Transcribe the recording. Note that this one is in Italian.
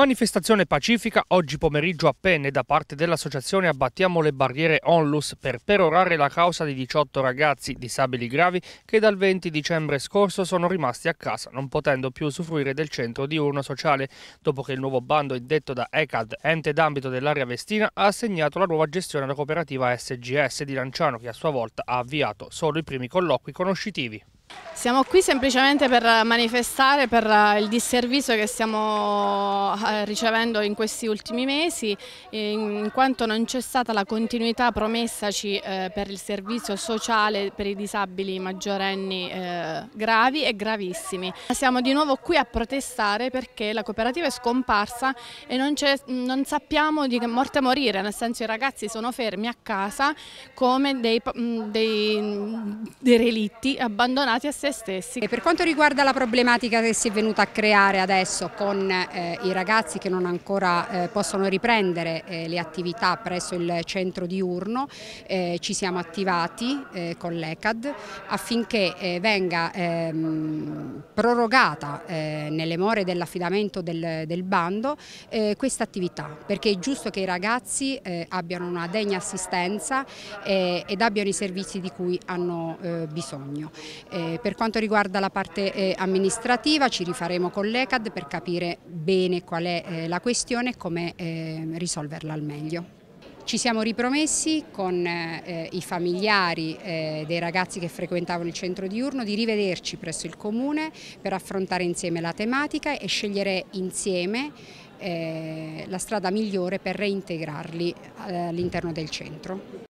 Manifestazione pacifica oggi pomeriggio a Penne da parte dell'associazione Abbattiamo le barriere Onlus per perorare la causa di 18 ragazzi disabili gravi che dal 20 dicembre scorso sono rimasti a casa non potendo più usufruire del centro diurno sociale dopo che il nuovo bando indetto da ECAD, ente d'ambito dell'area vestina, ha assegnato la nuova gestione alla cooperativa SGS di Lanciano che a sua volta ha avviato solo i primi colloqui conoscitivi. Siamo qui semplicemente per manifestare per eh, il disservizio che stiamo eh, ricevendo in questi ultimi mesi in quanto non c'è stata la continuità promessaci eh, per il servizio sociale per i disabili maggiorenni gravi e gravissimi. Siamo di nuovo qui a protestare perché la cooperativa è scomparsa e non, non sappiamo di che morte morire, nel senso i ragazzi sono fermi a casa come dei, mm, dei, dei relitti abbandonati a se se stessi. E per quanto riguarda la problematica che si è venuta a creare adesso con eh, i ragazzi che non ancora eh, possono riprendere eh, le attività presso il centro diurno, eh, ci siamo attivati eh, con l'ECAD affinché eh, venga ehm, prorogata nelle more dell'affidamento del, del, bando questa attività, perché è giusto che i ragazzi abbiano una degna assistenza ed abbiano i servizi di cui hanno bisogno. per quanto riguarda la parte eh, amministrativa ci rifaremo con l'ECAD per capire bene qual è eh, la questione e come ehm, risolverla al meglio. Ci siamo ripromessi con eh, i familiari eh, dei ragazzi che frequentavano il centro diurno di rivederci presso il comune per affrontare insieme la tematica e scegliere insieme eh, la strada migliore per reintegrarli eh, all'interno del centro.